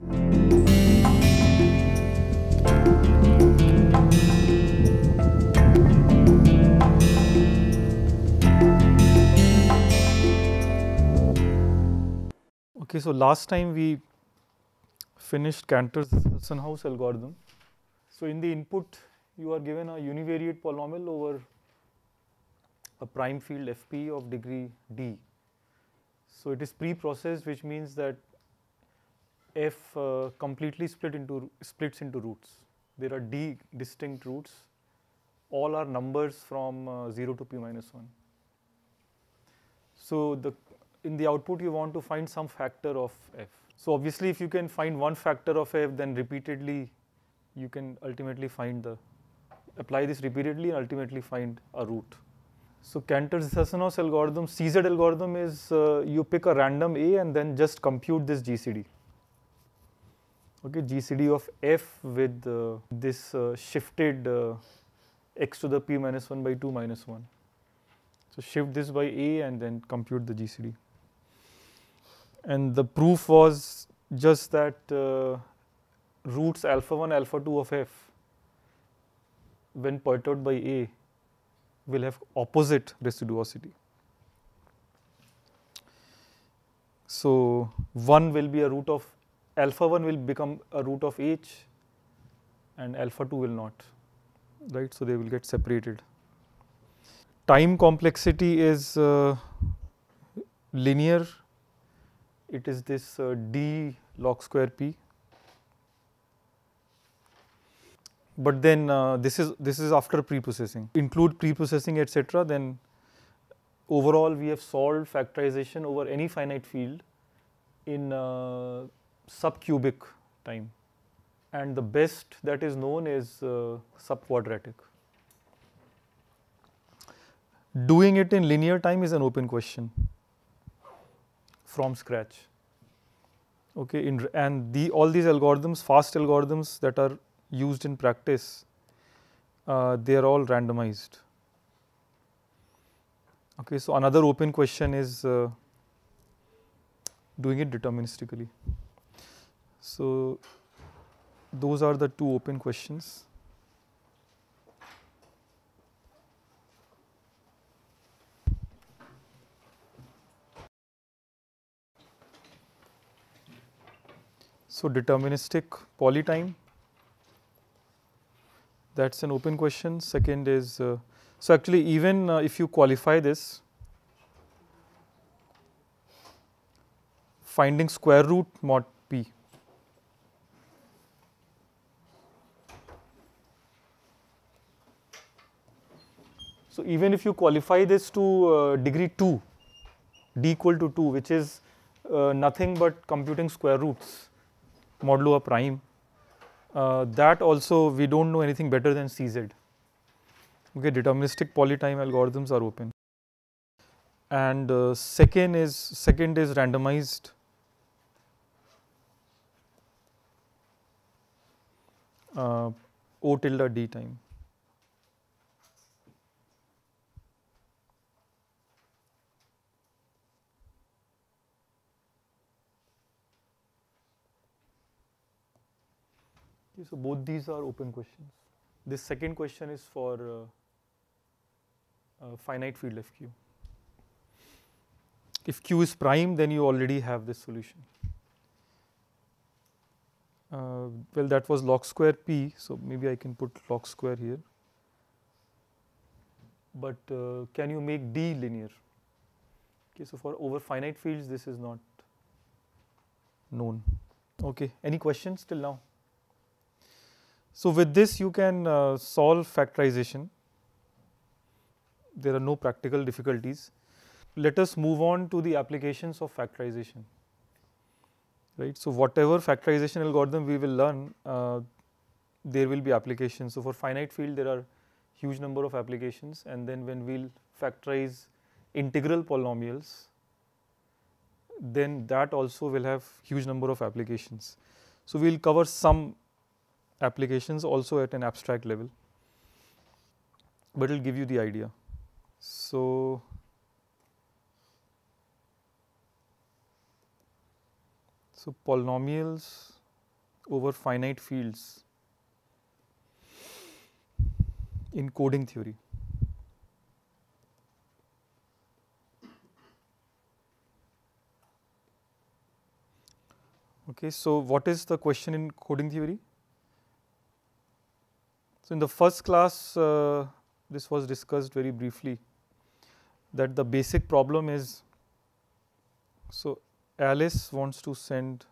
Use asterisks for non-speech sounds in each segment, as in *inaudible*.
Okay, so last time we finished Cantor's Sunhouse algorithm. So, in the input you are given a univariate polynomial over a prime field fp of degree d. So, it is pre-processed which means that f uh, completely split into splits into roots. There are d distinct roots, all are numbers from uh, 0 to p minus 1. So, the in the output you want to find some factor of f. So, obviously if you can find one factor of f then repeatedly you can ultimately find the apply this repeatedly and ultimately find a root. So, Cantor's Sassanov's algorithm CZ algorithm is uh, you pick a random A and then just compute this GCD okay, GCD of f with uh, this uh, shifted uh, x to the p minus 1 by 2 minus 1. So, shift this by a and then compute the GCD. And the proof was just that uh, roots alpha 1 alpha 2 of f when perturbed by a will have opposite residuosity. So, 1 will be a root of alpha 1 will become a root of H, and alpha 2 will not right. So, they will get separated. Time complexity is uh, linear it is this uh, d log square p. But then uh, this is this is after preprocessing include preprocessing etc. Then overall we have solved factorization over any finite field in uh, subcubic time and the best that is known is uh, subquadratic. Doing it in linear time is an open question from scratch. Okay, in, and the, all these algorithms, fast algorithms that are used in practice, uh, they are all randomized. Okay, so another open question is uh, doing it deterministically. So, those are the two open questions. So, deterministic polytime that is an open question. Second is, uh, so actually even uh, if you qualify this finding square root mod So, even if you qualify this to uh, degree 2, d equal to 2 which is uh, nothing but computing square roots modulo a prime, uh, that also we do not know anything better than CZ. Okay, deterministic polytime algorithms are open. And uh, second is second is randomized uh, O tilde d time. Okay, so both these are open questions. This second question is for uh, uh finite field FQ. If Q is prime, then you already have this solution. Uh, well, that was log square P, so maybe I can put log square here. But uh, can you make D linear? Okay, so for over finite fields, this is not known. Okay, any questions till now? So, with this you can uh, solve factorization, there are no practical difficulties. Let us move on to the applications of factorization, right. So, whatever factorization algorithm we will learn, uh, there will be applications. So, for finite field there are huge number of applications and then when we will factorize integral polynomials, then that also will have huge number of applications. So, we will cover some applications also at an abstract level, but it will give you the idea. So, so polynomials over finite fields in coding theory. Okay, so what is the question in coding theory? So, in the first class uh, this was discussed very briefly that the basic problem is, so Alice wants to send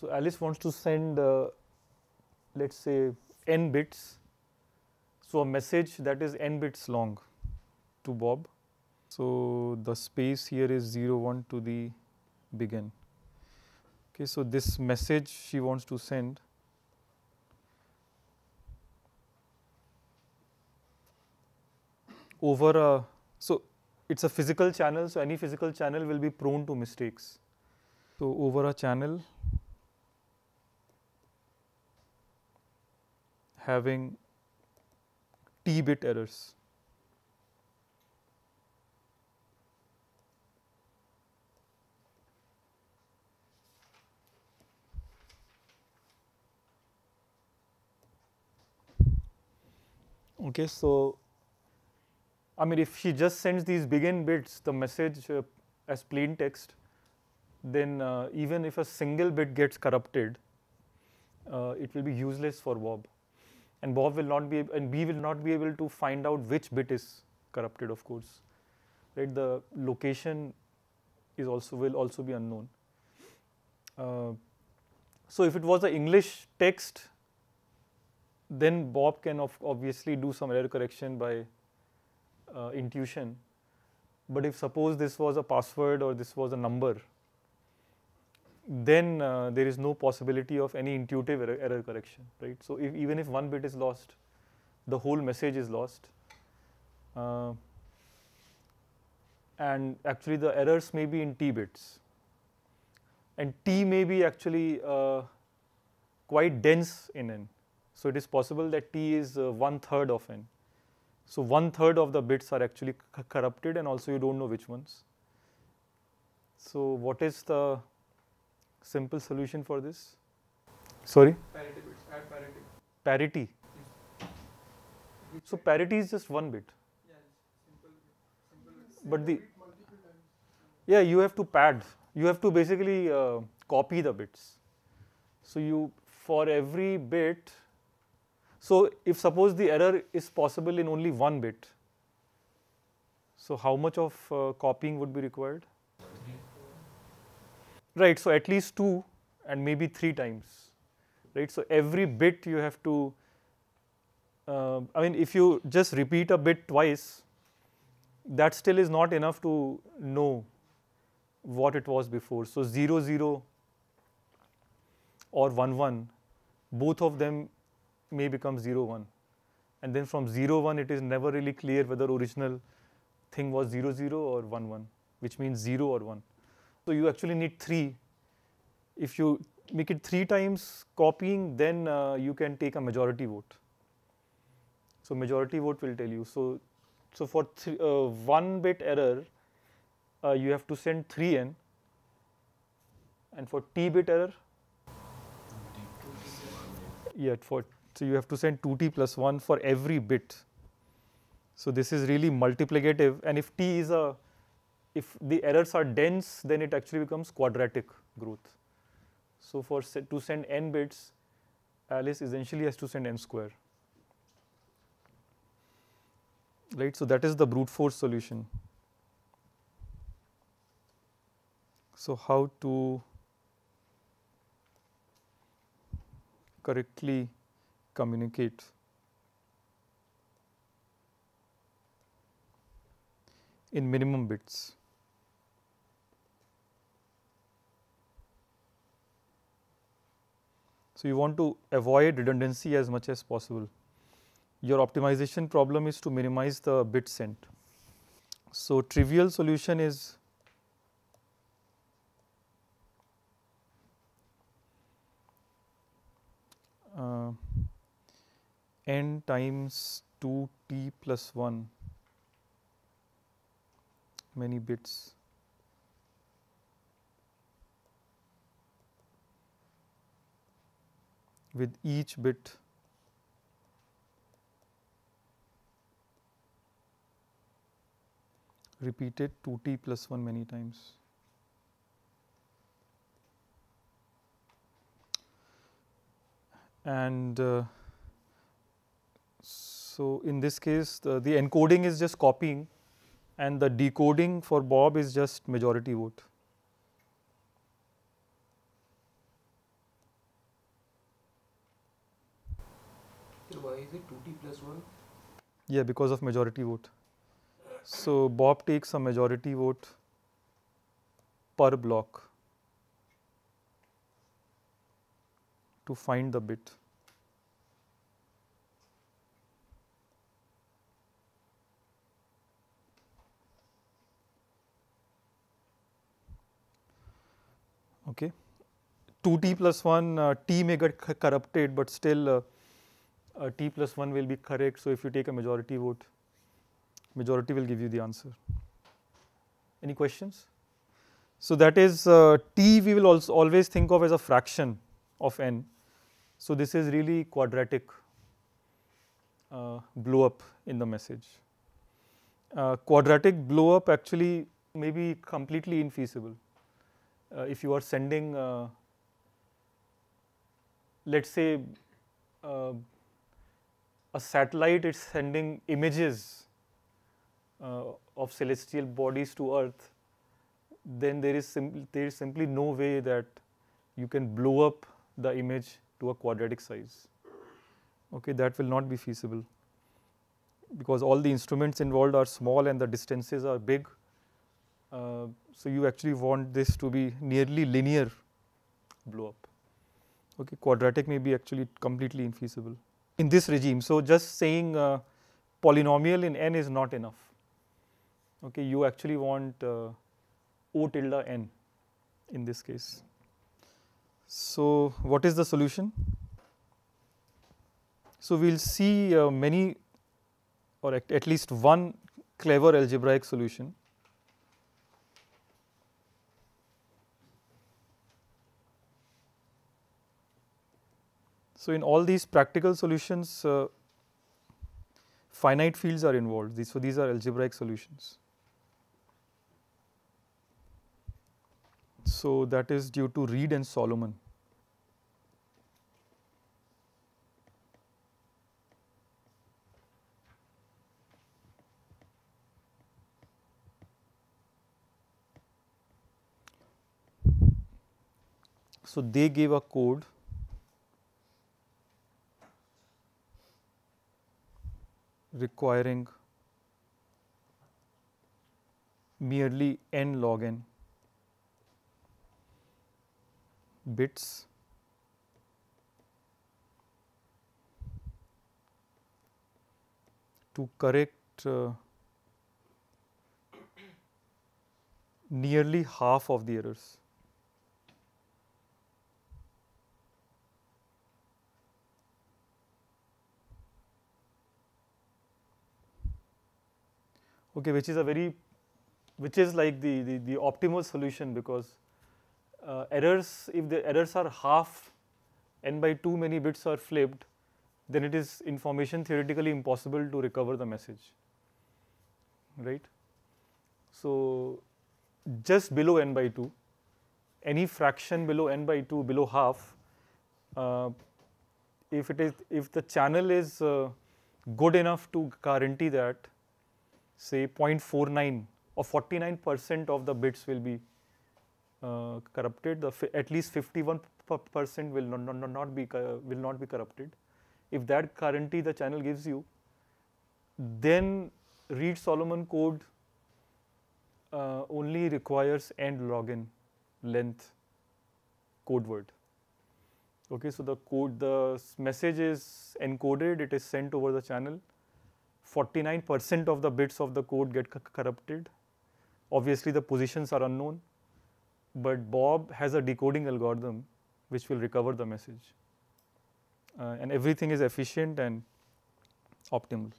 So, Alice wants to send uh, let us say n bits. So, a message that is n bits long to Bob. So, the space here is 0 1 to the begin. Okay, so this message she wants to send over a, so it is a physical channel, so any physical channel will be prone to mistakes. So over a channel having t bit errors. Okay, so I mean if she just sends these begin bits the message uh, as plain text then uh, even if a single bit gets corrupted uh, it will be useless for Bob and Bob will not be and B will not be able to find out which bit is corrupted of course right the location is also will also be unknown. Uh, so if it was an English text then Bob can obviously do some error correction by uh, intuition. But if suppose this was a password or this was a number, then uh, there is no possibility of any intuitive error, error correction, right? So if, even if one bit is lost, the whole message is lost. Uh, and actually the errors may be in t bits and t may be actually uh, quite dense in n. So it is possible that T is uh, one third of n. So one third of the bits are actually corrupted and also you do not know which ones. So what is the simple solution for this? Sorry? Parity bits, add parity. Parity? So parity is just one bit. But the, yeah you have to pad, you have to basically uh, copy the bits. So you for every bit so, if suppose the error is possible in only one bit, so how much of uh, copying would be required? Right, so at least two and maybe three times, right. So, every bit you have to, uh, I mean if you just repeat a bit twice, that still is not enough to know what it was before. So, 0 0 or 1 1 both of them may become 0 1 and then from 0 1 it is never really clear whether original thing was 0 0 or 1 1 which means 0 or 1. So you actually need 3 if you make it 3 times copying then uh, you can take a majority vote. So majority vote will tell you. So, so for three, uh, 1 bit error uh, you have to send 3n and for t bit error yeah for so, you have to send 2t plus 1 for every bit. So, this is really multiplicative and if t is a, if the errors are dense then it actually becomes quadratic growth. So, for to send n bits Alice essentially has to send n square right. So, that is the brute force solution. So, how to correctly communicate. in minimum bits. So, you want to avoid redundancy as much as possible. Your optimization problem is to minimize the bit sent. So, trivial solution is uh, n times 2 t plus 1 many bits. with each bit repeated 2t plus 1 many times. And uh, so in this case, the, the encoding is just copying and the decoding for Bob is just majority vote. why is it 2t plus 1? Yeah, because of majority vote. So, Bob takes a majority vote per block to find the bit. okay. 2t plus 1 uh, t may get corrupted, but still uh, uh, t plus 1 will be correct. So, if you take a majority vote, majority will give you the answer. Any questions? So, that is uh, t we will also always think of as a fraction of n. So, this is really quadratic uh, blow up in the message. Uh, quadratic blow up actually may be completely infeasible. Uh, if you are sending uh, let us say uh, a satellite is sending images of celestial bodies to earth, then there is, there is simply no way that you can blow up the image to a quadratic size. Okay, that will not be feasible because all the instruments involved are small and the distances are big. Uh, so, you actually want this to be nearly linear blow up, okay. quadratic may be actually completely infeasible in this regime. So, just saying uh, polynomial in n is not enough, okay. you actually want uh, O tilde n in this case. So, what is the solution? So, we will see uh, many or at, at least one clever algebraic solution So, in all these practical solutions uh, finite fields are involved these, so these are algebraic solutions. So, that is due to Reed and Solomon. So, they gave a code requiring merely n log n bits to correct uh, nearly half of the errors. okay, which is a very, which is like the, the, the optimal solution because uh, errors, if the errors are half n by too many bits are flipped, then it is information theoretically impossible to recover the message, right. So, just below n by 2, any fraction below n by 2 below half, uh, if it is if the channel is uh, good enough to guarantee that say 0.49 or 49 percent of the bits will be uh, corrupted, the at least 51 percent will not, not, not be will not be corrupted. If that guarantee the channel gives you, then read Solomon code uh, only requires end login length code word. Okay, so the code, the message is encoded, it is sent over the channel 49 percent of the bits of the code get corrupted. Obviously, the positions are unknown, but Bob has a decoding algorithm which will recover the message. Uh, and everything is efficient and optimal.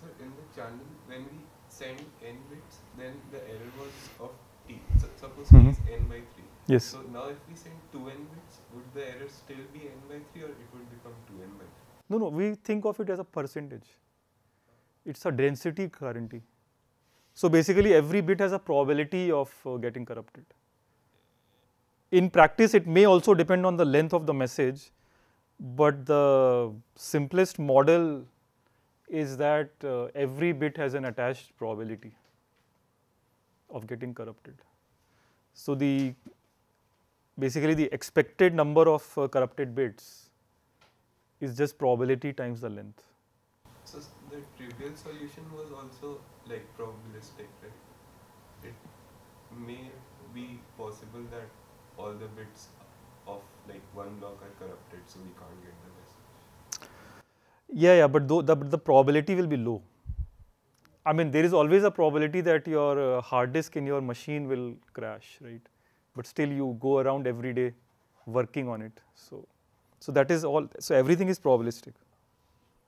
So, in the channel, when we send n bits, then the error was of t. So, suppose mm -hmm. t is n by 3. Yes. So, now if we send 2n bits, would the error still be n by 3 or it would become 2n by 3? No, no, we think of it as a percentage. It's a density guarantee. So basically every bit has a probability of uh, getting corrupted. In practice, it may also depend on the length of the message, but the simplest model is that uh, every bit has an attached probability of getting corrupted. So the basically the expected number of uh, corrupted bits is just probability times the length. So the trivial solution was also like probabilistic, right? It may be possible that all the bits of like one block are corrupted, so we can't get the message. Yeah, yeah, but the, the probability will be low. I mean, there is always a probability that your uh, hard disk in your machine will crash, right? But still, you go around every day working on it. So. So, that is all. So, everything is probabilistic.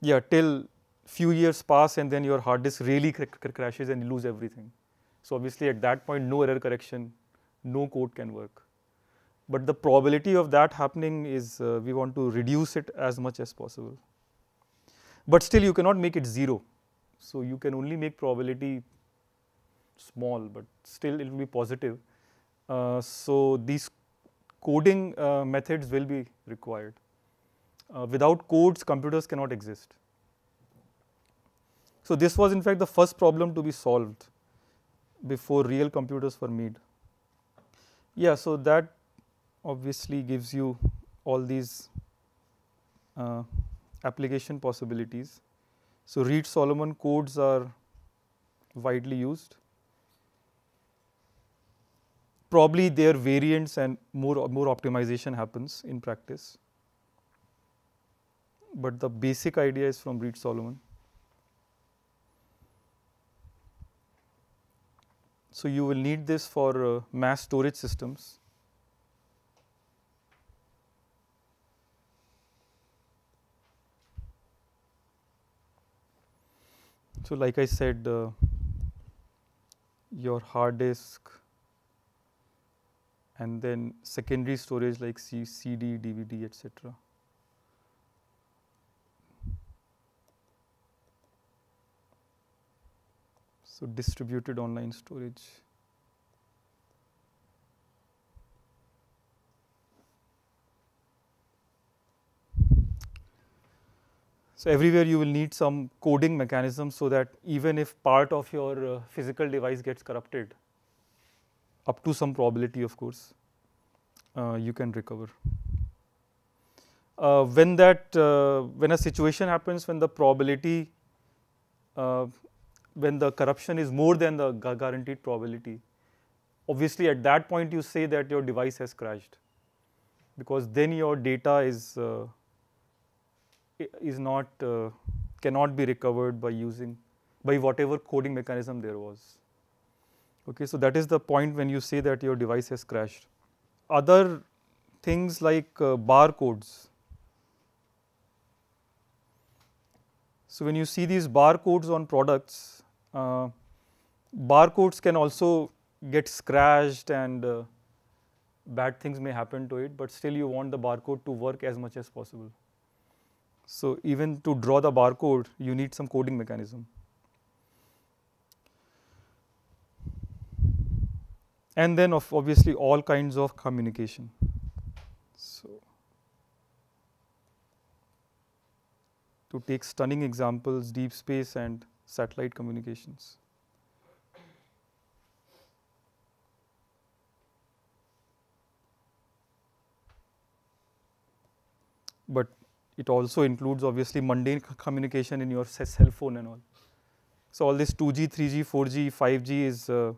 Yeah, till few years pass and then your hard disk really cr cr crashes and you lose everything. So, obviously at that point no error correction, no code can work. But the probability of that happening is uh, we want to reduce it as much as possible. But still you cannot make it 0. So, you can only make probability small, but still it will be positive. Uh, so, these coding uh, methods will be required. Uh, without codes, computers cannot exist. So, this was in fact the first problem to be solved before real computers were made. Yeah, so that obviously gives you all these uh, application possibilities. So, Reed Solomon codes are widely used probably their variants and more, more optimization happens in practice. But the basic idea is from Reed Solomon. So, you will need this for uh, mass storage systems. So, like I said, uh, your hard disk and then secondary storage like C, CD, DVD, etc. So, distributed online storage. So, everywhere you will need some coding mechanism so that even if part of your uh, physical device gets corrupted, up to some probability of course, uh, you can recover. Uh, when that uh, when a situation happens when the probability uh, when the corruption is more than the guaranteed probability obviously at that point you say that your device has crashed because then your data is uh, is not uh, cannot be recovered by using by whatever coding mechanism there was. Okay, so that is the point when you say that your device has crashed. Other things like uh, barcodes. So when you see these barcodes on products, uh, barcodes can also get scratched and uh, bad things may happen to it, but still you want the barcode to work as much as possible. So even to draw the barcode, you need some coding mechanism. and then of obviously all kinds of communication. So, to take stunning examples deep space and satellite communications. But it also includes obviously mundane communication in your cell phone and all. So, all this 2G, 3G, 4G, 5G is uh,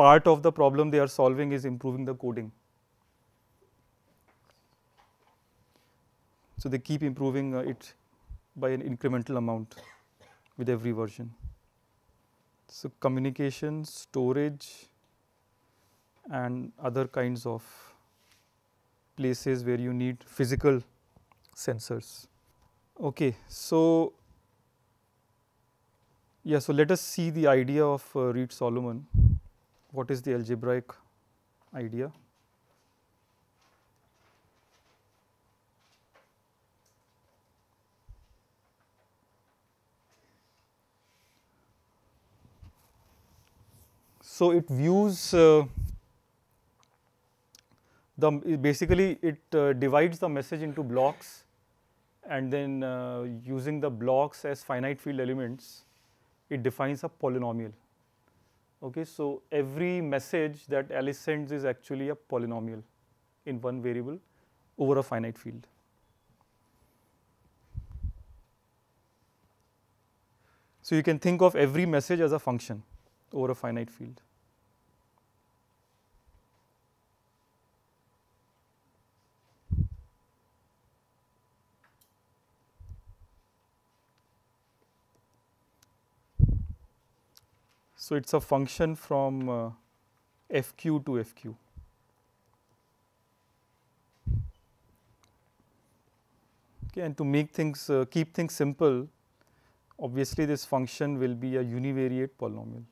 part of the problem they are solving is improving the coding. So, they keep improving uh, it by an incremental amount with every version. So, communication, storage and other kinds of places where you need physical sensors. Okay, so yeah, so let us see the idea of uh, Reed Solomon what is the algebraic idea. So, it views uh, the basically it uh, divides the message into blocks and then uh, using the blocks as finite field elements, it defines a polynomial. Okay, so every message that Alice sends is actually a polynomial in one variable over a finite field. So you can think of every message as a function over a finite field. So, it is a function from uh, fq to fq. Okay, and to make things uh, keep things simple obviously this function will be a univariate polynomial.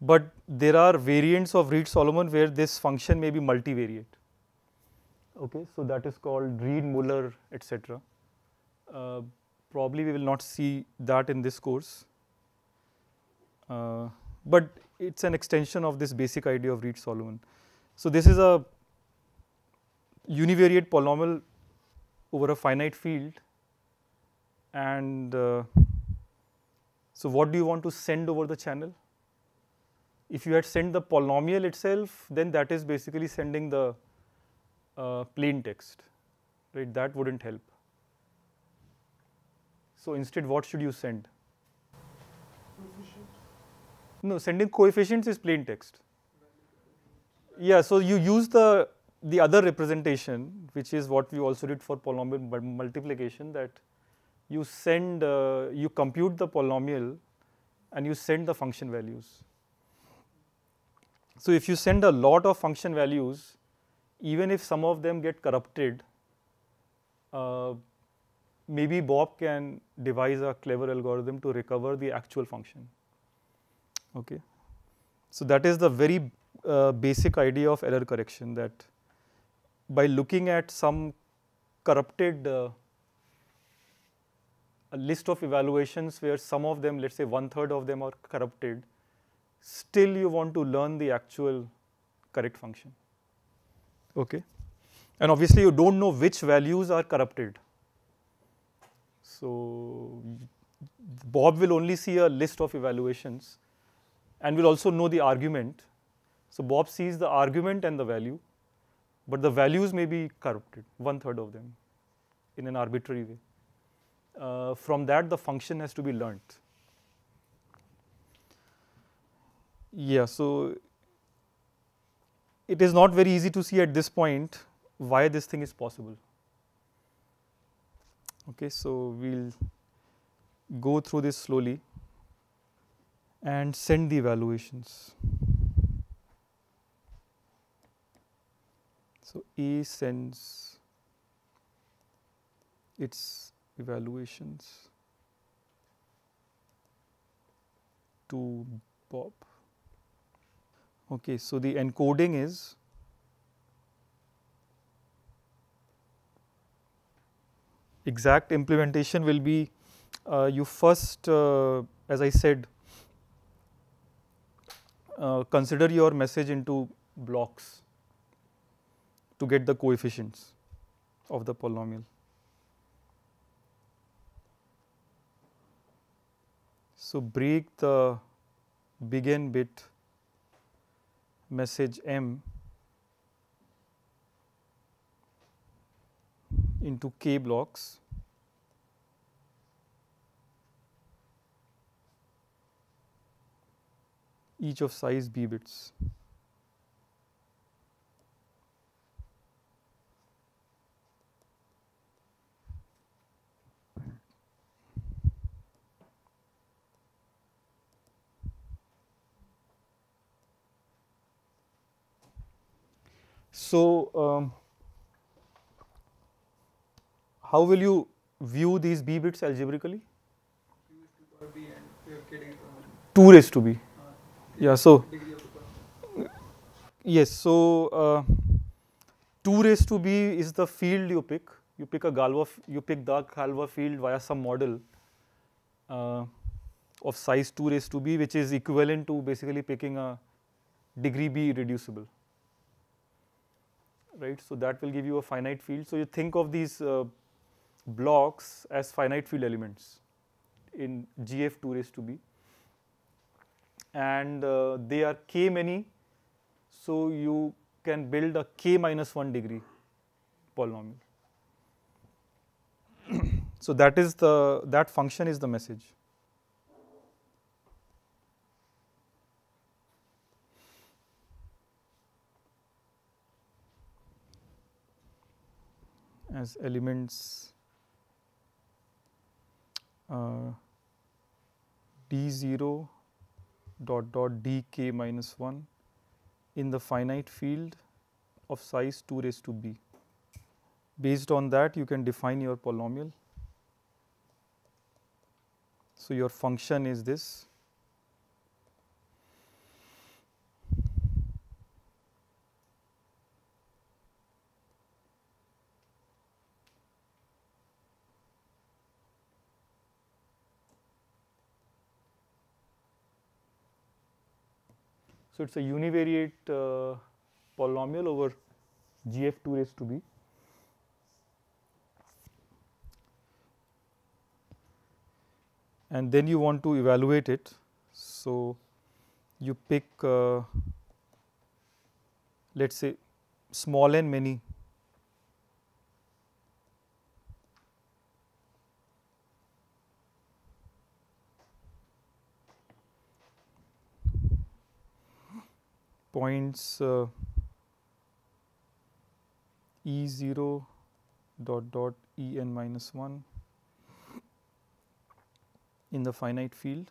But there are variants of Reed-Solomon where this function may be multivariate. Okay, so that is called Reed Muller, etc. Uh, probably we will not see that in this course, uh, but it is an extension of this basic idea of Reed Solomon. So, this is a univariate polynomial over a finite field and uh, so what do you want to send over the channel? If you had sent the polynomial itself then that is basically sending the uh, plain text, right? That wouldn't help. So instead, what should you send? No, sending coefficients is plain text. Yeah, so you use the the other representation, which is what we also did for polynomial multiplication, that you send uh, you compute the polynomial and you send the function values. So if you send a lot of function values, even if some of them get corrupted, uh, maybe Bob can devise a clever algorithm to recover the actual function. Okay. So, that is the very uh, basic idea of error correction that by looking at some corrupted uh, list of evaluations where some of them let us say one third of them are corrupted, still you want to learn the actual correct function okay. And obviously you do not know which values are corrupted. So Bob will only see a list of evaluations and will also know the argument. So Bob sees the argument and the value, but the values may be corrupted, one third of them in an arbitrary way. Uh, from that the function has to be learnt. Yeah, so it is not very easy to see at this point why this thing is possible. Okay, so, we will go through this slowly and send the evaluations. So, E sends its evaluations to Bob. Okay, so the encoding is exact implementation will be uh, you first uh, as I said uh, consider your message into blocks to get the coefficients of the polynomial. So, break the begin bit message m into k blocks each of size b bits. So, um, how will you view these b bits algebraically? Two raised to b. Yeah. So, yes. So, uh, two raised to b is the field you pick. You pick a Galois. You pick the Galois field via some model. Uh, of size 2 raised to b which is equivalent to basically picking a degree b reducible right. So, that will give you a finite field. So, you think of these uh, blocks as finite field elements in GF 2 raised to b and uh, they are k many. So, you can build a k minus 1 degree polynomial. *clears throat* so, that is the that function is the message. as elements uh, d0 dot dot dk minus 1 in the finite field of size 2 raised to b. Based on that you can define your polynomial. So, your function is this it is a univariate uh, polynomial over gf2 raised to b. And then you want to evaluate it. So, you pick uh, let us say small n many points uh, E 0 dot dot E n minus 1 in the finite field.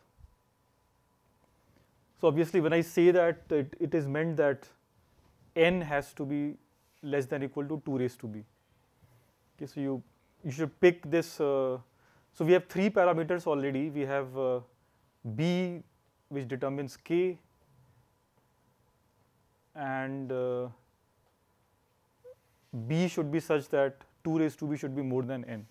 So, obviously, when I say that it, it is meant that n has to be less than equal to 2 raised to b. Okay, so, you, you should pick this. Uh, so, we have 3 parameters already. We have uh, b which determines k, and uh, b should be such that 2 raised to b should be more than n.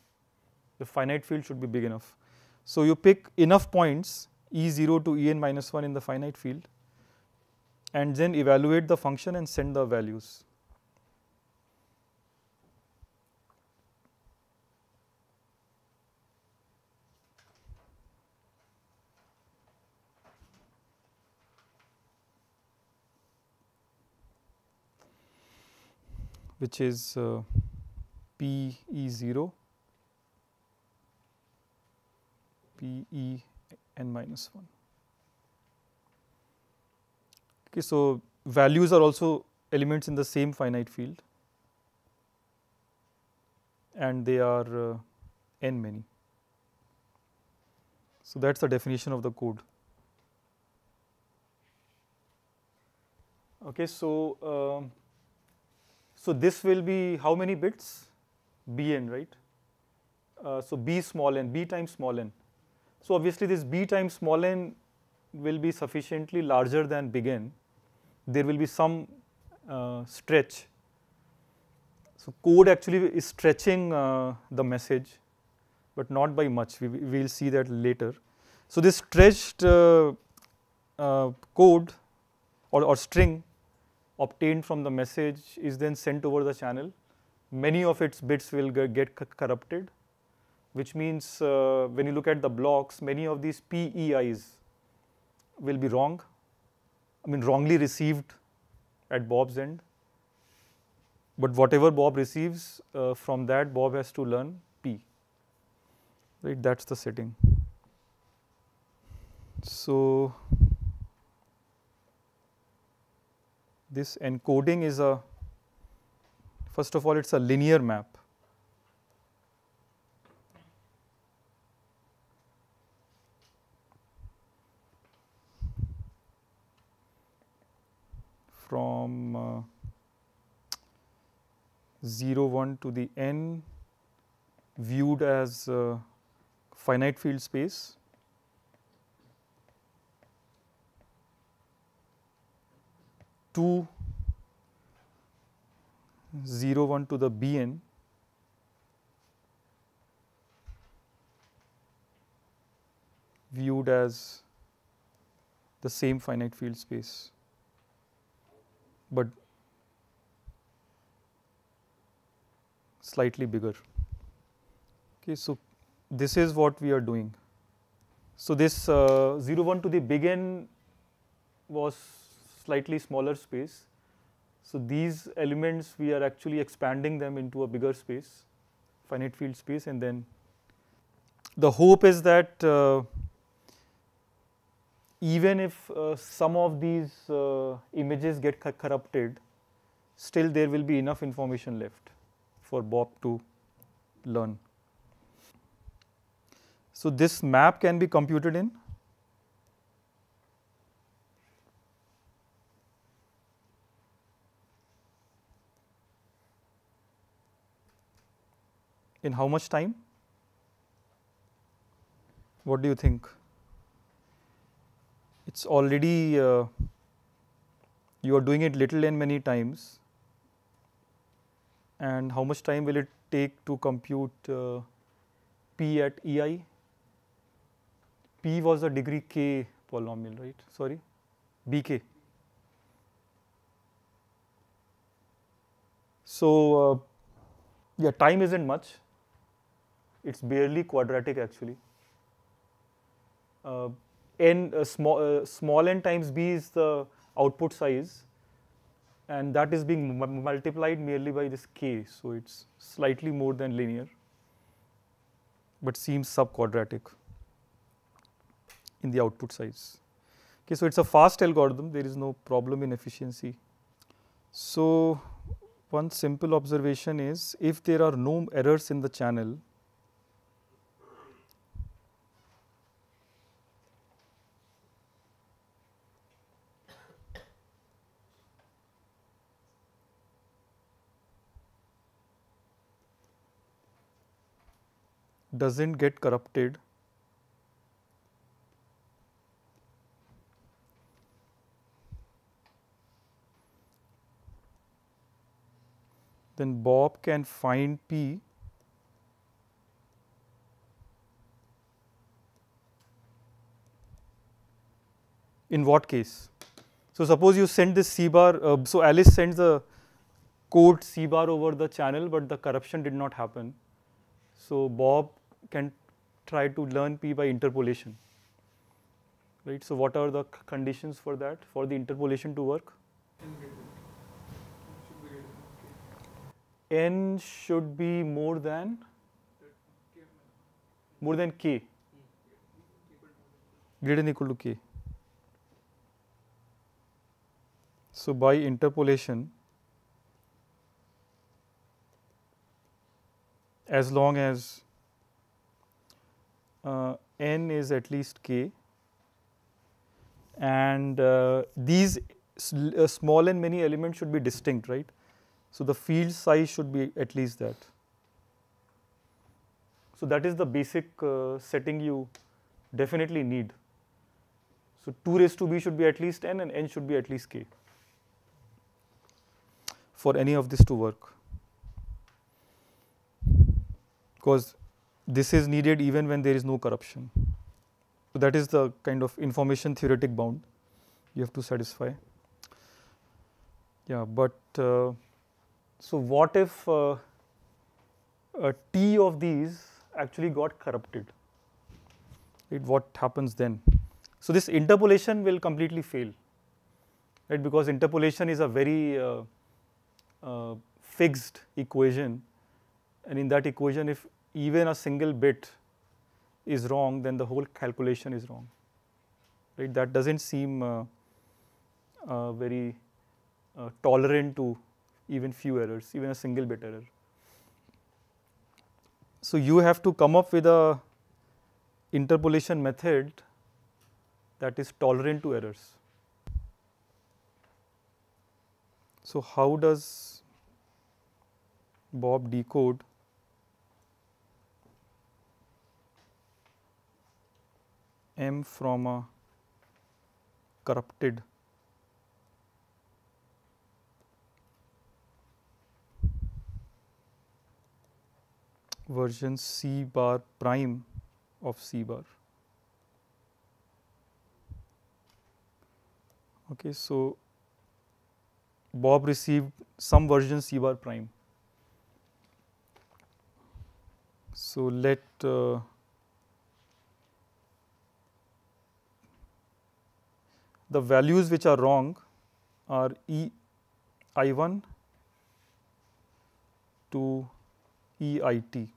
The finite field should be big enough. So, you pick enough points e0 to en minus 1 in the finite field and then evaluate the function and send the values. which is uh, P E 0 P E n minus 1. Okay, so, values are also elements in the same finite field and they are uh, n many. So, that is the definition of the code. Okay, so, uh, so, this will be how many bits? Bn, right? Uh, so, b small n, b times small n. So, obviously, this b times small n will be sufficiently larger than big N. There will be some uh, stretch. So, code actually is stretching uh, the message, but not by much. We will see that later. So, this stretched uh, uh, code or, or string obtained from the message is then sent over the channel. Many of its bits will get corrupted, which means uh, when you look at the blocks, many of these PEIs will be wrong, I mean wrongly received at Bob's end. But whatever Bob receives uh, from that, Bob has to learn P, right, that is the setting. So, this encoding is a first of all it is a linear map. from uh, 0 1 to the n viewed as uh, finite field space 2 0 1 to the bn viewed as the same finite field space, but slightly bigger. Okay, so, this is what we are doing. So, this uh, 0 1 to the big n was slightly smaller space. So, these elements we are actually expanding them into a bigger space, finite field space and then the hope is that uh, even if uh, some of these uh, images get corrupted, still there will be enough information left for Bob to learn. So, this map can be computed in in how much time? What do you think? It is already uh, you are doing it little and many times and how much time will it take to compute uh, P at EI? P was a degree k polynomial, right? Sorry, BK. So, uh, yeah, time isn't much it's barely quadratic actually. Uh, n uh, small uh, small n times b is the output size, and that is being multiplied merely by this k, so it's slightly more than linear, but seems subquadratic in the output size. Okay, so it's a fast algorithm. There is no problem in efficiency. So one simple observation is if there are no errors in the channel does not get corrupted then Bob can find P in what case. So, suppose you send this C bar, uh, so Alice sends the code C bar over the channel, but the corruption did not happen. So, Bob can try to learn P by interpolation, right. So, what are the conditions for that, for the interpolation to work? N should be more than, more than K, greater than equal to K. So, by interpolation, as long as uh, n is at least k and uh, these uh, small and many elements should be distinct right. So, the field size should be at least that. So, that is the basic uh, setting you definitely need. So, 2 raised to b should be at least n and n should be at least k for any of this to work because this is needed even when there is no corruption. So, that is the kind of information theoretic bound you have to satisfy. Yeah, but uh, so what if uh, a T of these actually got corrupted? what happens then? So, this interpolation will completely fail, right? Because interpolation is a very uh, uh fixed equation, and in that equation, if even a single bit is wrong then the whole calculation is wrong right that does not seem uh, uh, very uh, tolerant to even few errors even a single bit error. So, you have to come up with a interpolation method that is tolerant to errors. So, how does Bob decode m from a corrupted version C bar prime of C bar. Okay, so, Bob received some version C bar prime. So, let uh, the values which are wrong are E I 1 to E I t.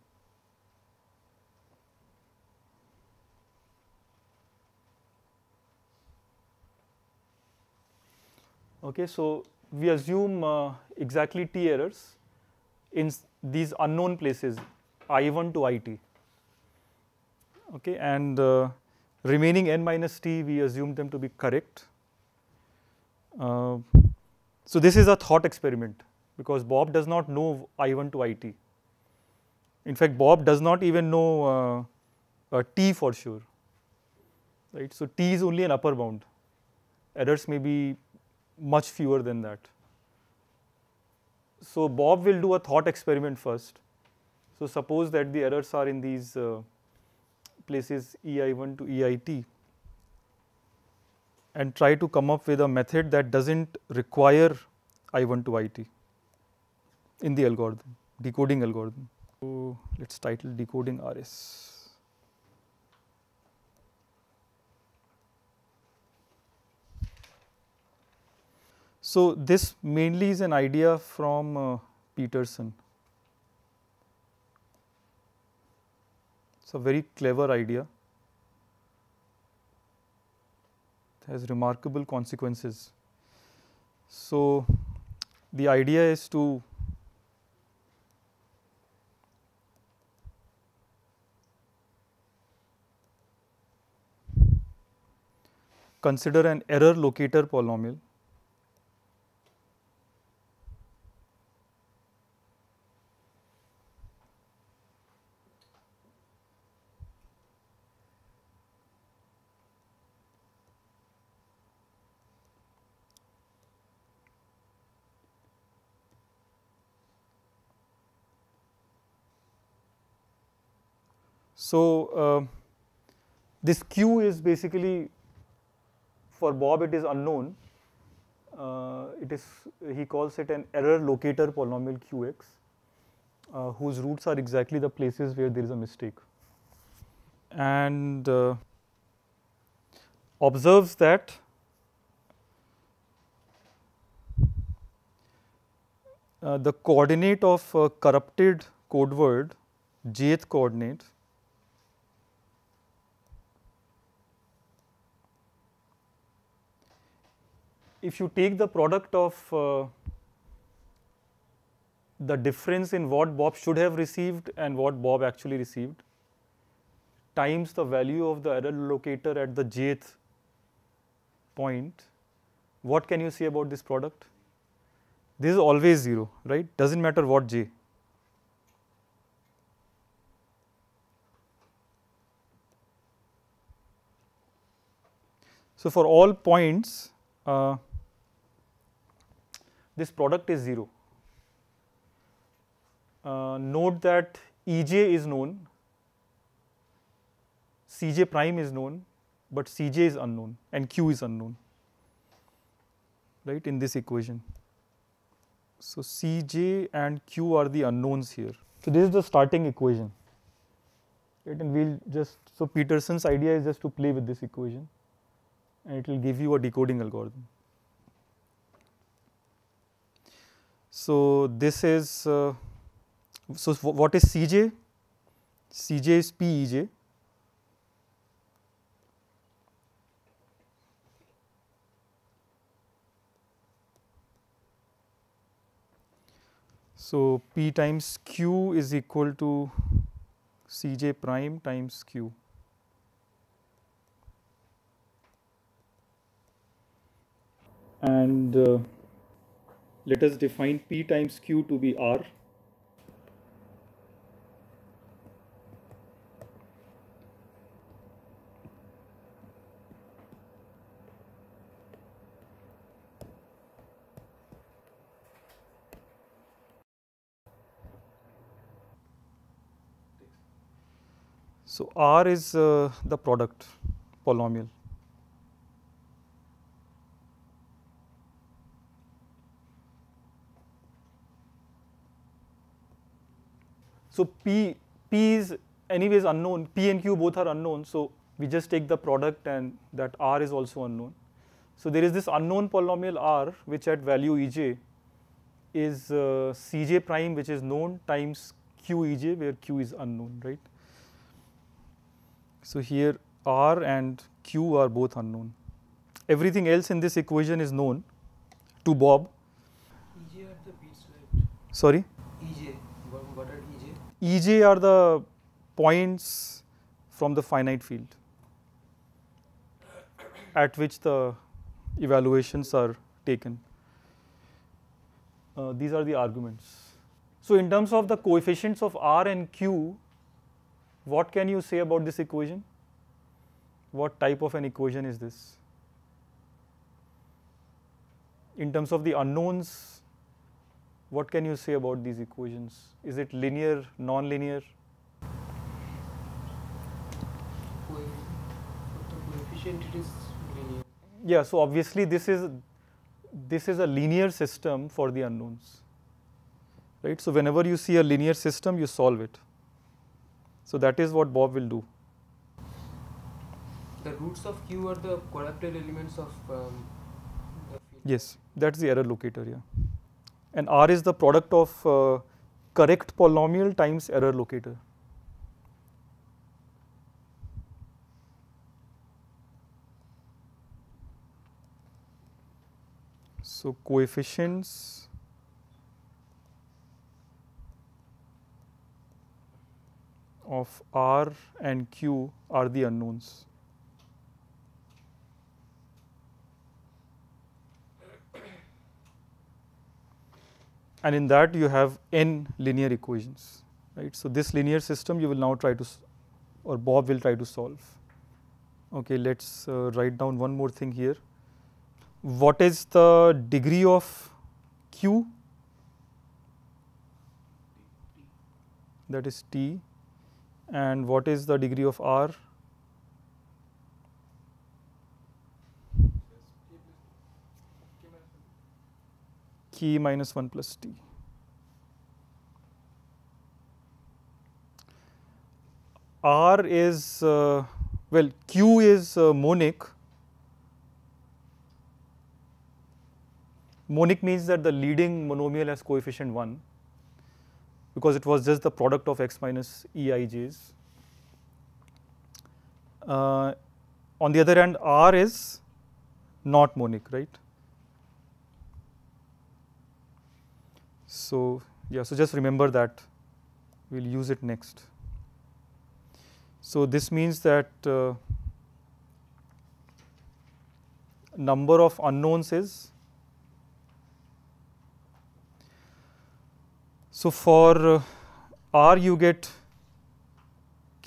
Okay, so, we assume uh, exactly t errors in these unknown places I 1 to I t okay, and uh, remaining n minus t we assume them to be correct. Uh, so, this is a thought experiment because Bob does not know I1 to IT. In fact, Bob does not even know uh, T for sure, right. So, T is only an upper bound, errors may be much fewer than that. So, Bob will do a thought experiment first. So, suppose that the errors are in these uh, places EI1 to EIT and try to come up with a method that does not require I1 to IT in the algorithm, decoding algorithm. So, let us title decoding RS. So, this mainly is an idea from uh, Peterson. It is a very clever idea. It has remarkable consequences. So, the idea is to consider an error locator polynomial So, uh, this Q is basically for Bob it is unknown, uh, it is he calls it an error locator polynomial Qx uh, whose roots are exactly the places where there is a mistake and uh, observes that uh, the coordinate of corrupted code word jth coordinate if you take the product of uh, the difference in what Bob should have received and what Bob actually received times the value of the error locator at the jth point, what can you say about this product? This is always 0, right, does not matter what j. So, for all points uh, this product is 0. Uh, note that Ej is known, Cj prime is known, but Cj is unknown and Q is unknown right in this equation. So, Cj and Q are the unknowns here. So, this is the starting equation right and we will just, so Peterson's idea is just to play with this equation and it will give you a decoding algorithm. So, this is, uh, so what is Cj? Cj is Pej. So, P times Q is equal to Cj prime times Q. and uh, let us define P times Q to be R. So, R is uh, the product polynomial So P, P is anyways unknown, P and Q both are unknown. So we just take the product and that R is also unknown. So there is this unknown polynomial R which at value Ej is uh, Cj prime which is known times Qej where Q is unknown, right. So here R and Q are both unknown. Everything else in this equation is known to Bob. Sorry? Ej are the points from the finite field at which the evaluations are taken. Uh, these are the arguments. So, in terms of the coefficients of R and Q, what can you say about this equation? What type of an equation is this? In terms of the unknowns, what can you say about these equations? Is it linear, non-linear? Yeah, so obviously this is this is a linear system for the unknowns. Right? So whenever you see a linear system, you solve it. So that is what Bob will do. The roots of Q are the corrupted elements of um, Yes, that's the error locator, yeah and R is the product of uh, correct polynomial times error locator. So, coefficients of R and Q are the unknowns. and in that you have n linear equations right. So, this linear system you will now try to or Bob will try to solve. Okay, let us uh, write down one more thing here. What is the degree of q? That is t and what is the degree of r? k minus 1 plus t. R is uh, well Q is uh, monic. Monic means that the leading monomial has coefficient 1 because it was just the product of x minus eij's. Uh, on the other hand R is not monic right So, yeah, so just remember that we will use it next. So, this means that uh, number of unknowns is so for uh, r you get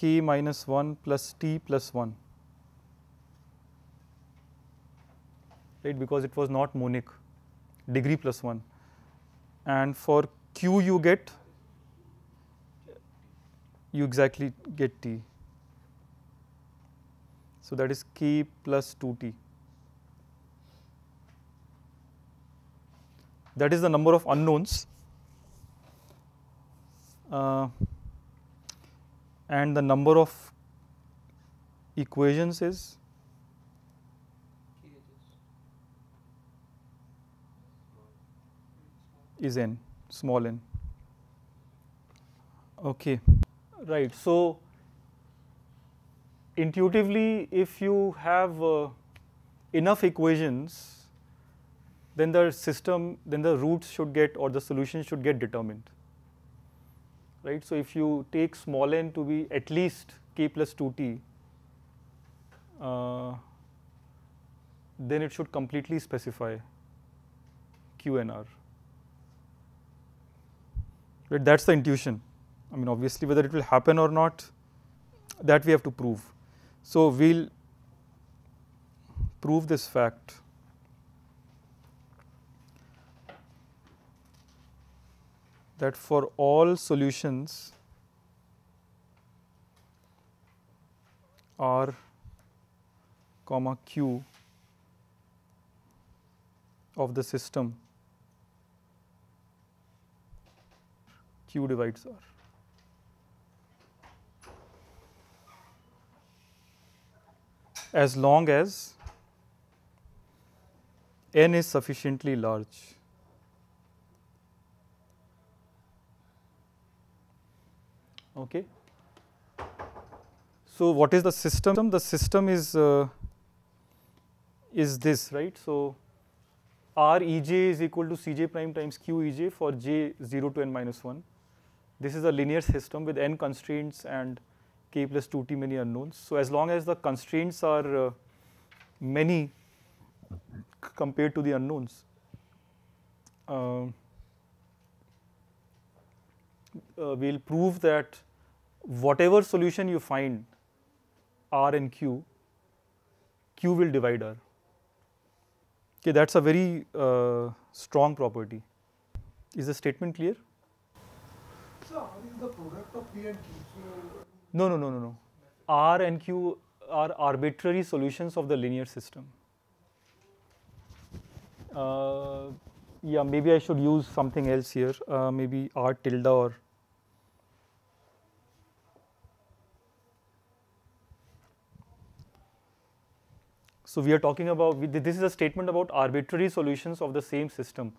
k minus 1 plus t plus 1 right because it was not monic degree plus 1 and for q you get you exactly get t. So, that is k plus 2t. That is the number of unknowns uh, and the number of equations is is n small n okay right so intuitively if you have uh, enough equations then the system then the roots should get or the solution should get determined right so if you take small n to be at least k plus 2t uh, then it should completely specify qnr right that is the intuition. I mean obviously whether it will happen or not that we have to prove. So, we will prove this fact that for all solutions R comma Q of the system Q divides R. as long as n is sufficiently large. Okay. So, what is the system? The system is uh, is this right. So, R e j is equal to c j prime times q e j for j 0 to n minus 1 this is a linear system with n constraints and k plus 2t many unknowns. So, as long as the constraints are uh, many compared to the unknowns, um, uh, uh, we will prove that whatever solution you find R and Q, Q will divide R. Okay, that is a very uh, strong property. Is the statement clear? no, no, no, no, no. R and Q are arbitrary solutions of the linear system. Uh, yeah, maybe I should use something else here, uh, maybe R tilde or So, we are talking about this is a statement about arbitrary solutions of the same system.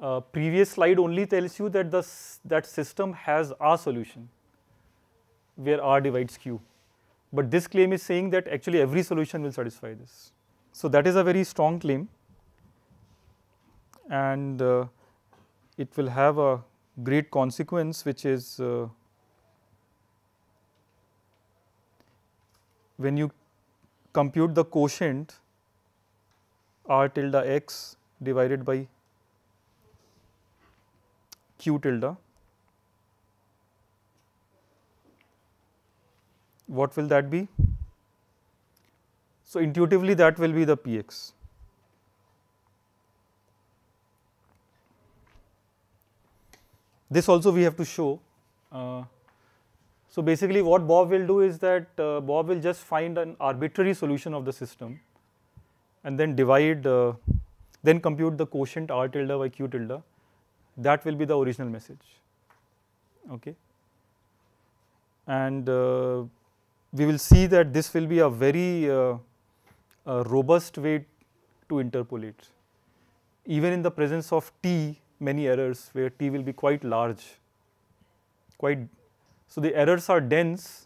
Uh, previous slide only tells you that the that system has R solution where R divides Q. But this claim is saying that actually every solution will satisfy this. So that is a very strong claim and uh, it will have a great consequence which is uh, when you compute the quotient r tilde x divided by q tilde. What will that be? So, intuitively that will be the p x. This also we have to show. Uh, so, basically what Bob will do is that uh, Bob will just find an arbitrary solution of the system and then divide, uh, then compute the quotient r tilde by q tilde that will be the original message okay and uh, we will see that this will be a very uh, a robust way to interpolate even in the presence of t many errors where t will be quite large quite so the errors are dense uh,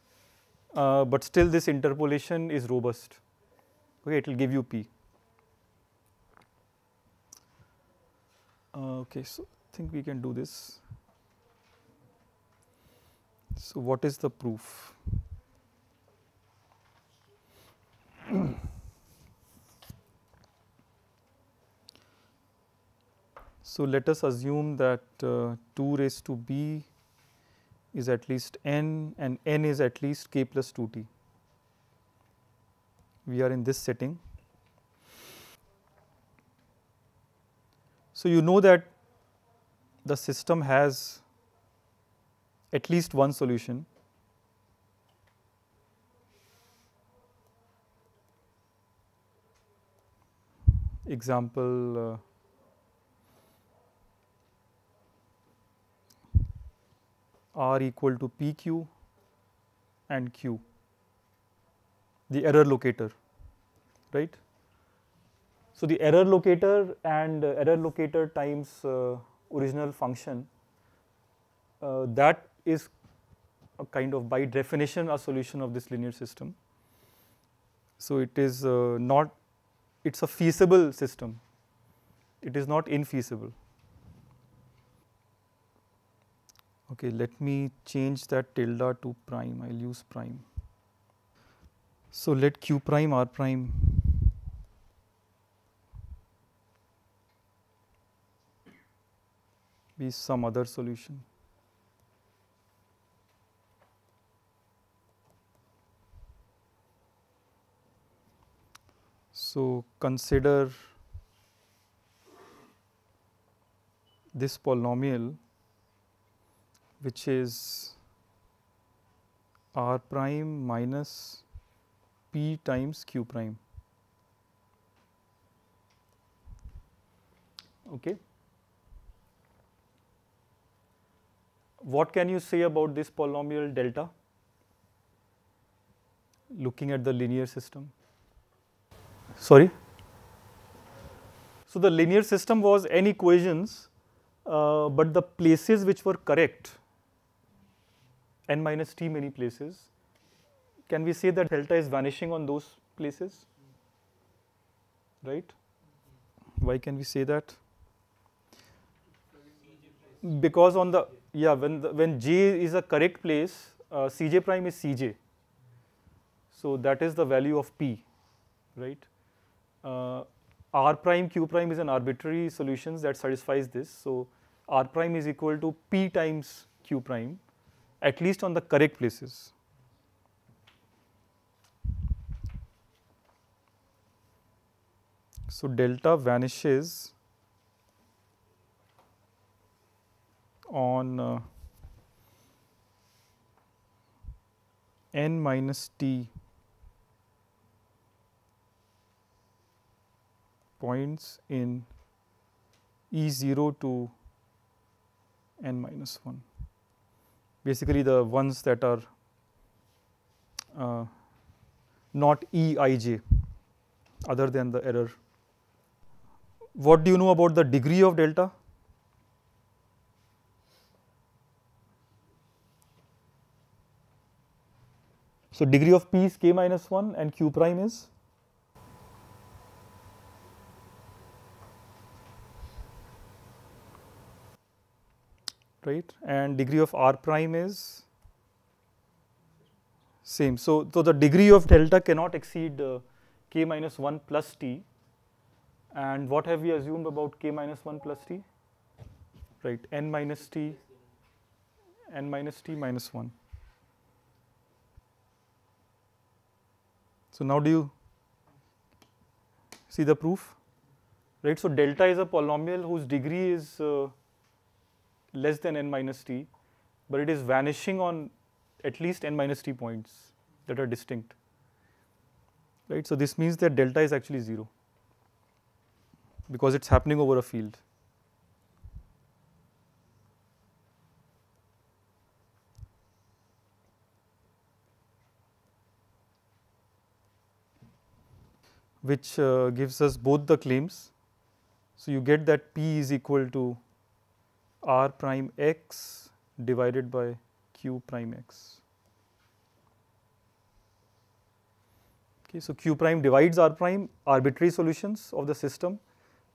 but still this interpolation is robust okay it will give you p uh, okay so think we can do this. So, what is the proof? *clears throat* so, let us assume that uh, 2 raised to b is at least n and n is at least k plus 2t. We are in this setting. So, you know that the system has at least one solution. Example uh, R equal to PQ and Q, the error locator, right. So, the error locator and uh, error locator times uh, original function, uh, that is a kind of by definition a solution of this linear system. So, it is uh, not, it is a feasible system, it is not infeasible. Okay, let me change that tilde to prime, I will use prime. So, let q prime r prime be some other solution. So, consider this polynomial which is r prime minus p times q prime. Okay. what can you say about this polynomial delta looking at the linear system? Sorry? So, the linear system was n equations, uh, but the places which were correct, n minus t many places, can we say that delta is vanishing on those places, right? Why can we say that? Because on the yeah, when the, when j is a correct place, uh, Cj prime is Cj. So that is the value of p, right? Uh, r prime q prime is an arbitrary solution that satisfies this. So r prime is equal to p times q prime, at least on the correct places. So delta vanishes on uh, n minus t points in E 0 to n minus 1. Basically, the ones that are uh, not E i j other than the error. What do you know about the degree of delta? So degree of P is k minus 1 and q prime is right and degree of r prime is same. So, so the degree of delta cannot exceed uh, k minus 1 plus t and what have we assumed about k minus 1 plus t right n minus t n minus t minus 1 So, now do you see the proof right. So, delta is a polynomial whose degree is uh, less than n minus t, but it is vanishing on at least n minus t points that are distinct right. So, this means that delta is actually 0 because it is happening over a field. which uh, gives us both the claims. So, you get that P is equal to R prime x divided by Q prime x. Okay, so, Q prime divides R prime arbitrary solutions of the system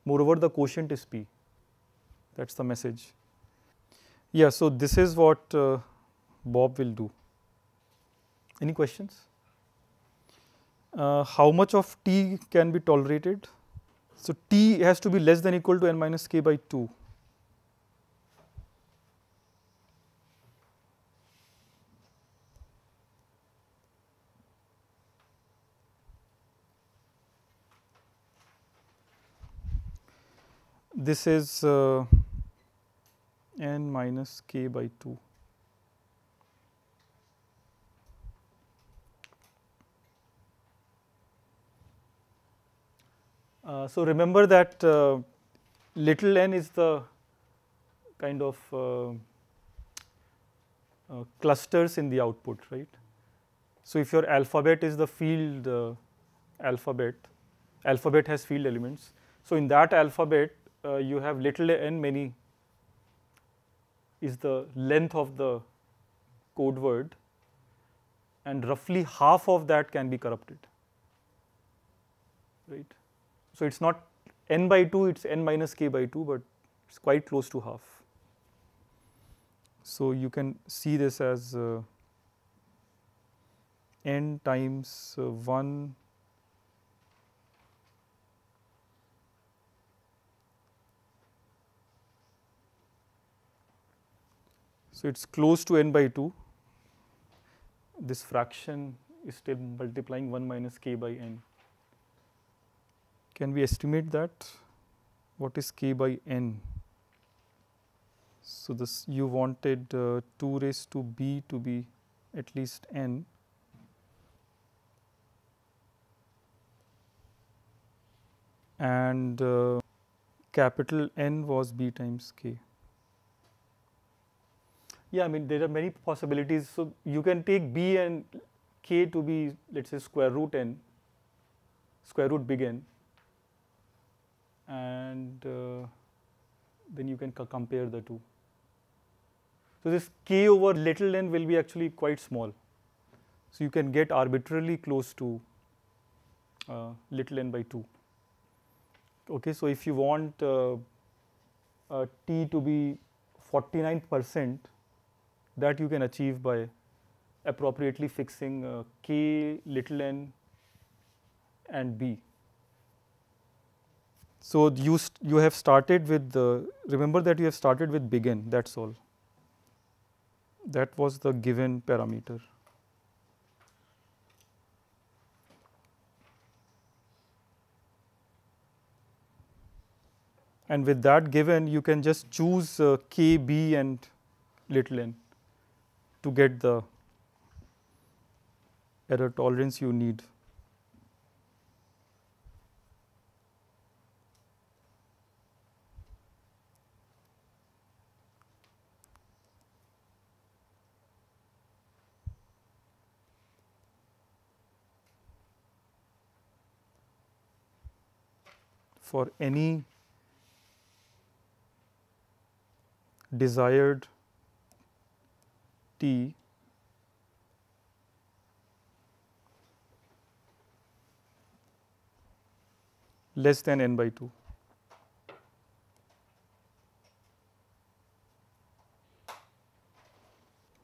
moreover the quotient is P that is the message. Yeah, so this is what uh, Bob will do. Any questions? uh, how much of t can be tolerated. So, t has to be less than equal to n minus k by 2. This is uh, n minus k by 2. Uh, so, remember that uh, little n is the kind of uh, clusters in the output, right. So, if your alphabet is the field alphabet, alphabet has field elements. So, in that alphabet you have little n many is the length of the code word and roughly half of that can be corrupted right so, it is not n by 2, it is n minus k by 2, but it is quite close to half. So, you can see this as uh, n times uh, 1 So, it is close to n by 2, this fraction is still multiplying 1 minus k by n can we estimate that what is k by n? So, this you wanted uh, 2 raised to b to be at least n. and uh, capital N was b times k. Yeah, I mean there are many possibilities. So, you can take b and k to be let us say square root n, square root big N and uh, then you can compare the two. So, this k over little n will be actually quite small. So, you can get arbitrarily close to uh, little n by 2. Okay, so, if you want uh, uh, t to be 49 percent that you can achieve by appropriately fixing uh, k little n and b. So, you, you have started with the, remember that you have started with begin that is all that was the given parameter. And with that given you can just choose uh, k, b and little n to get the error tolerance you need. for any desired t less than n by 2.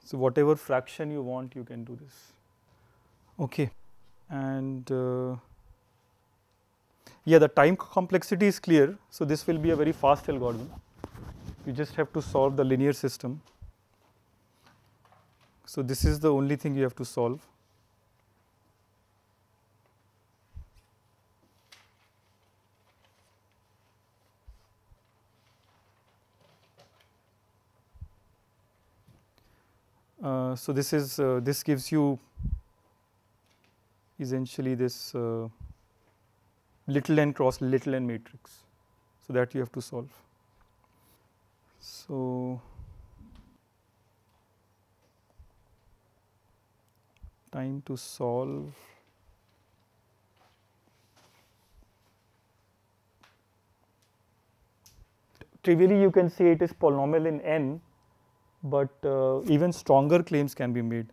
So, whatever fraction you want you can do this. Okay. And uh, yeah, the time complexity is clear. So, this will be a very fast algorithm. You just have to solve the linear system. So, this is the only thing you have to solve. Uh, so, this is uh, this gives you essentially this uh, little n cross little n matrix. So, that you have to solve. So, time to solve trivially you can say it is polynomial in n, but uh, even stronger claims can be made.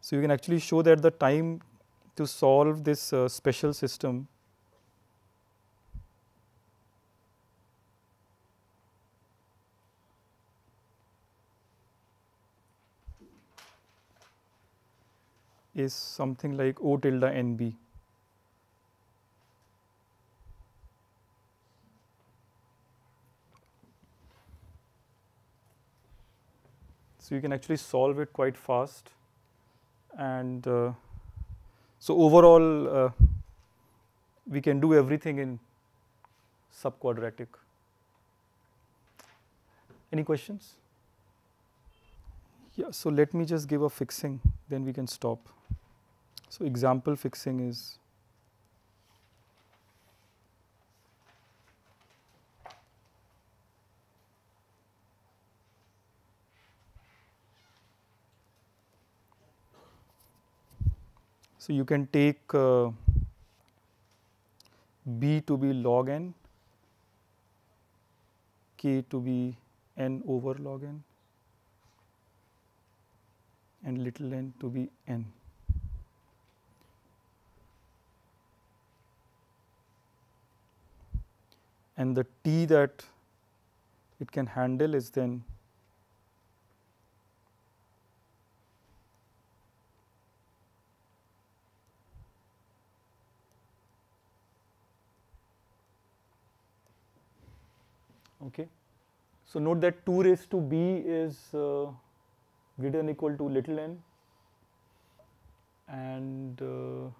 So, you can actually show that the time to solve this uh, special system is something like O tilde NB. So, you can actually solve it quite fast and uh, so overall uh, we can do everything in subquadratic. Any questions? Yeah, so let me just give a fixing then we can stop. So, example fixing is So, you can take uh, b to be log n, k to be n over log n and little n to be n. And the T that it can handle is then okay. So, note that 2 raised to b is uh, greater than equal to little n and uh,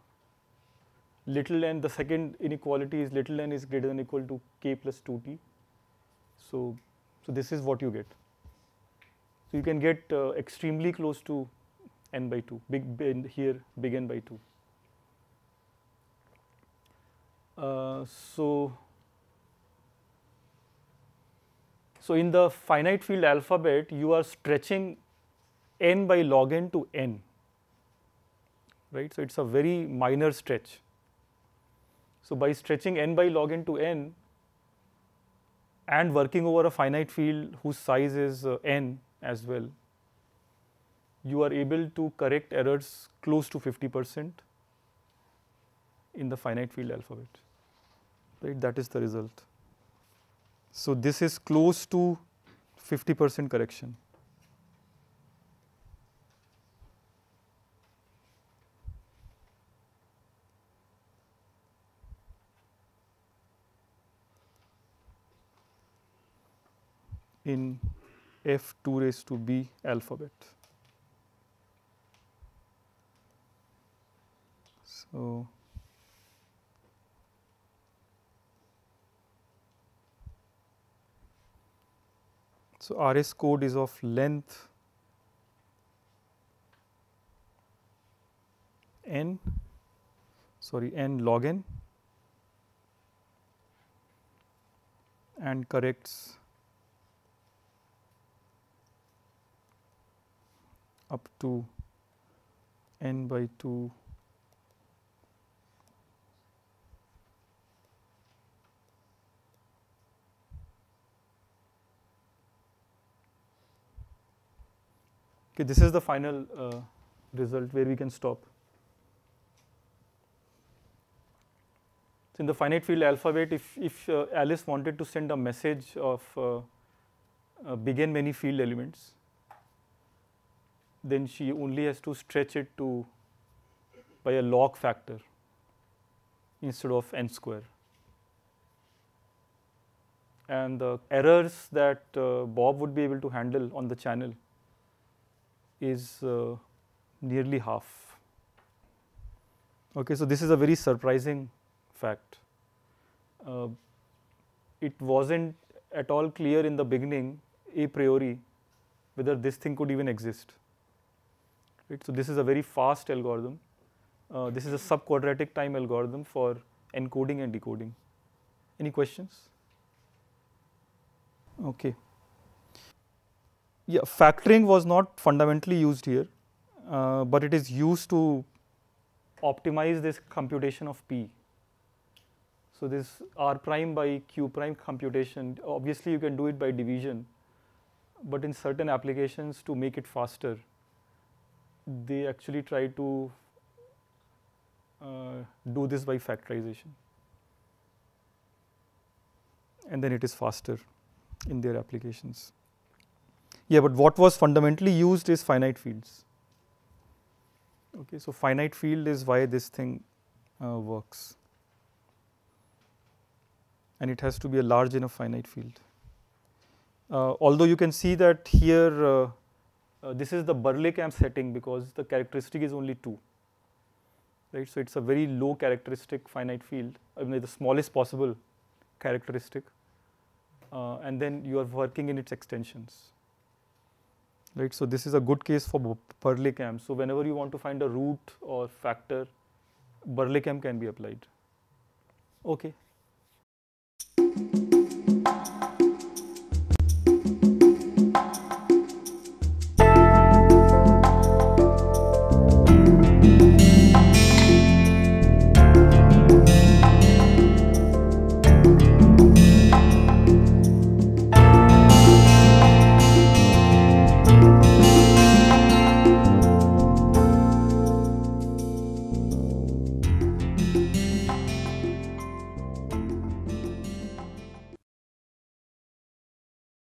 little n the second inequality is little n is greater than equal to k plus 2t. So, so this is what you get. So, you can get uh, extremely close to n by 2 big n here big n by 2. Uh, so, so in the finite field alphabet you are stretching n by log n to n right. So, it is a very minor stretch. So, by stretching n by log n to n and working over a finite field whose size is uh, n as well, you are able to correct errors close to 50 percent in the finite field alphabet, right. That is the result. So, this is close to 50 percent correction. f 2 raised to b alphabet. So, so RS code is of length n sorry n log n and corrects up to n by 2 Okay, this is the final uh, result where we can stop. So in the finite field alphabet, if, if uh, Alice wanted to send a message of uh, uh begin many field elements, then she only has to stretch it to by a log factor instead of n square. And the errors that uh, Bob would be able to handle on the channel is uh, nearly half. Okay, so, this is a very surprising fact. Uh, it was not at all clear in the beginning a priori whether this thing could even exist. Right? So this is a very fast algorithm. Uh, this is a sub-quadratic time algorithm for encoding and decoding. Any questions? Okay. Yeah, factoring was not fundamentally used here, uh, but it is used to optimize this computation of P. So this R prime by Q prime computation, obviously you can do it by division, but in certain applications to make it faster, they actually try to uh, do this by factorization and then it is faster in their applications. Yeah, but what was fundamentally used is finite fields. Okay, so finite field is why this thing uh, works and it has to be a large enough finite field. Uh, although you can see that here uh, uh, this is the Burley camp setting because the characteristic is only 2. Right? So, it is a very low characteristic finite field, I mean the smallest possible characteristic uh, and then you are working in its extensions. Right? So, this is a good case for Burley camp. So, whenever you want to find a root or factor, Burley camp can be applied. Okay.